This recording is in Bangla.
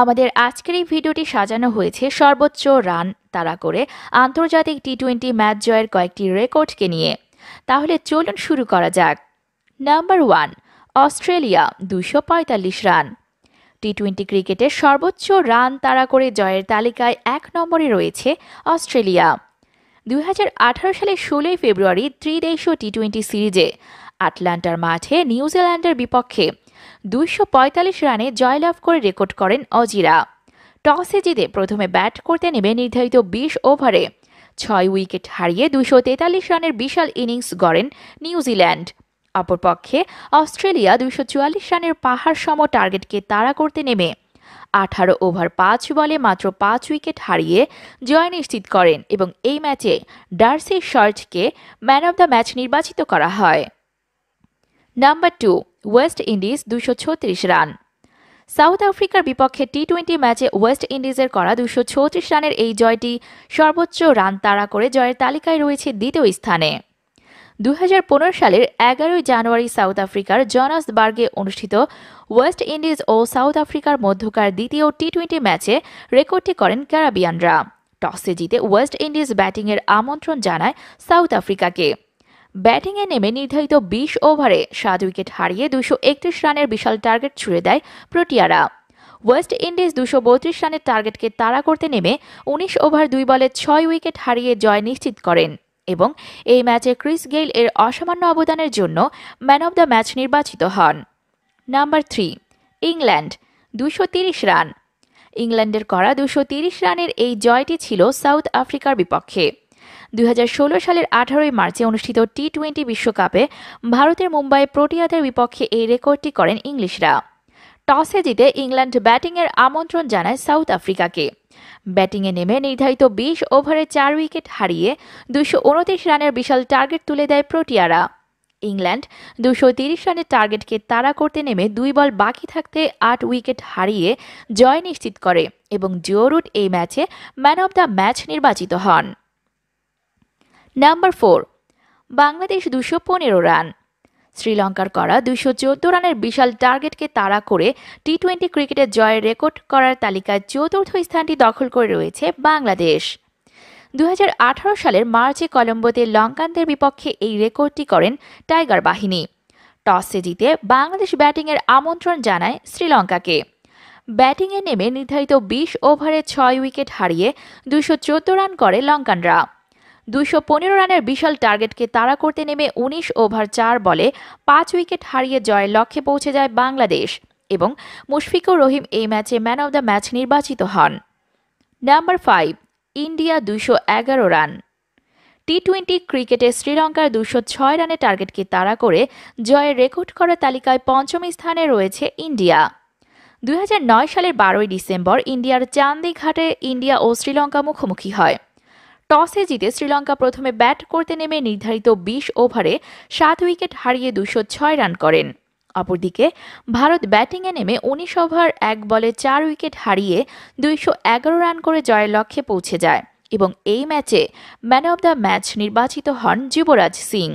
আমাদের আজকের এই ভিডিওটি সাজানো হয়েছে সর্বোচ্চ রান তারা করে আন্তর্জাতিক টি টোয়েন্টি ম্যাচ জয়ের কয়েকটি রেকর্ডকে নিয়ে তাহলে চলুন শুরু করা যাক নাম্বার ওয়ান অস্ট্রেলিয়া দুশো রান টি টোয়েন্টি ক্রিকেটে সর্বোচ্চ রান তাড়া করে জয়ের তালিকায় এক নম্বরে রয়েছে অস্ট্রেলিয়া দুই সালে ষোলোই ফেব্রুয়ারি ত্রিদেশীয় টি টোয়েন্টি সিরিজে আটলান্টার মাঠে নিউজিল্যান্ডের বিপক্ষে দুইশো রানে জয়লাভ করে রেকর্ড করেন অজিরা টসে জিতে প্রথমে ব্যাট করতে নেমে নির্ধারিত বিশ ওভারে ছয় উইকেট হারিয়ে দুশো তেতাল্লিশ রানের বিশাল ইনিংস গড়েন নিউজিল্যান্ড অপরপক্ষে অস্ট্রেলিয়া দুশো চুয়াল্লিশ রানের পাহাড় সম টার্গেটকে তাড়া করতে নেমে আঠারো ওভার পাঁচ বলে মাত্র পাঁচ উইকেট হারিয়ে জয় নিশ্চিত করেন এবং এই ম্যাচে ডার্সি শার্টকে ম্যান অব দ্য ম্যাচ নির্বাচিত করা হয় নাম্বার টু ওয়েস্ট ইন্ডিজ দুশো ছত্রিশ রান সাউথ আফ্রিকার বিপক্ষে টি টোয়েন্টি ম্যাচে ওয়েস্ট ইন্ডিজের করা দুশো ছত্রিশ রানের এই জয়টি সর্বোচ্চ রান তাড়া করে জয়ের তালিকায় রয়েছে দ্বিতীয় স্থানে দু সালের এগারোই জানুয়ারি সাউথ আফ্রিকার জনাসবার্গে অনুষ্ঠিত ওয়েস্ট ইন্ডিজ ও সাউথ আফ্রিকার মধ্যকার দ্বিতীয় টি টোয়েন্টি ম্যাচে রেকর্ডটি করেন ক্যারাবিয়ানরা টসে জিতে ওয়েস্ট ইন্ডিজ ব্যাটিংয়ের আমন্ত্রণ জানায় সাউথ আফ্রিকাকে ব্যাটিংয়ে নেমে নির্ধারিত বিশ ওভারে সাত উইকেট হারিয়ে দুশো একত্রিশ রানের বিশাল টার্গেট ছুড়ে দেয় প্রোটিয়ারা ওয়েস্ট ইন্ডিজ দুশো বত্রিশ রানের টার্গেটকে তাড়া করতে নেমে উনিশ ওভার দুই বলে ছয় উইকেট হারিয়ে জয় নিশ্চিত করেন এবং এই ম্যাচে ক্রিস গেইল এর অসামান্য অবদানের জন্য ম্যান অব দ্য ম্যাচ নির্বাচিত হন নাম্বার থ্রি ইংল্যান্ড দুশো তিরিশ রান ইংল্যান্ডের করা দুশো তিরিশ রানের এই জয়টি ছিল সাউথ আফ্রিকার বিপক্ষে 2016 সালের আঠারোই মার্চে অনুষ্ঠিত টি টোয়েন্টি বিশ্বকাপে ভারতের মুম্বাই প্রোটিয়াদের বিপক্ষে এই রেকর্ডটি করেন ইংলিশরা টসে জিতে ইংল্যান্ড ব্যাটিংয়ের আমন্ত্রণ জানায় সাউথ আফ্রিকাকে ব্যাটিংয়ে নেমে নির্ধারিত বিশ ওভারে চার উইকেট হারিয়ে দুশো রানের বিশাল টার্গেট তুলে দেয় প্রোটিয়ারা ইংল্যান্ড দুশো রানের টার্গেটকে তাড়া করতে নেমে দুই বল বাকি থাকতে আট উইকেট হারিয়ে জয় নিশ্চিত করে এবং জিওরুট এই ম্যাচে ম্যান অব দ্য ম্যাচ নির্বাচিত হন নাম্বার ফোর বাংলাদেশ দুশো পনেরো রান শ্রীলঙ্কার করা দুশো চোদ্দ রানের বিশাল টার্গেটকে তাড়া করে টি টোয়েন্টি ক্রিকেটে জয়ের রেকর্ড করার তালিকায় চতুর্থ স্থানটি দখল করে রয়েছে বাংলাদেশ দু সালের মার্চে কলম্বোতে লঙ্কানদের বিপক্ষে এই রেকর্ডটি করেন টাইগার বাহিনী টসে জিতে বাংলাদেশ ব্যাটিংয়ের আমন্ত্রণ জানায় শ্রীলঙ্কাকে ব্যাটিংয়ে নেমে নির্ধারিত বিশ ওভারে ছয় উইকেট হারিয়ে দুশো রান করে লঙ্কানরা দুশো রানের বিশাল টার্গেটকে তাড়া করতে নেমে ১৯ ওভার চার বলে পাঁচ উইকেট হারিয়ে জয়ের লক্ষ্যে পৌঁছে যায় বাংলাদেশ এবং মুশফিকুর রহিম এই ম্যাচে ম্যান অব দ্য ম্যাচ নির্বাচিত হন নাম্বার ফাইভ ইন্ডিয়া দুইশো এগারো রান টি টোয়েন্টি ক্রিকেটে শ্রীলঙ্কার দুশো ছয় রানের টার্গেটকে তাড়া করে জয়ের রেকর্ড করা তালিকায় পঞ্চম স্থানে রয়েছে ইন্ডিয়া দুই সালের বারোই ডিসেম্বর ইন্ডিয়ার চান্দিঘাটে ইন্ডিয়া ও শ্রীলঙ্কা মুখোমুখি হয় টসে জিতে শ্রীলঙ্কা প্রথমে ব্যাট করতে নেমে নির্ধারিত বিশ ওভারে সাত উইকেট হারিয়ে দুশো ছয় রান করেন অপরদিকে ভারত ব্যাটিংয়ে নেমে উনিশ ওভার এক বলে চার উইকেট হারিয়ে দুইশো এগারো রান করে জয়ের লক্ষ্যে পৌঁছে যায় এবং এই ম্যাচে ম্যান অব দ্য ম্যাচ নির্বাচিত হন যুবরাজ সিং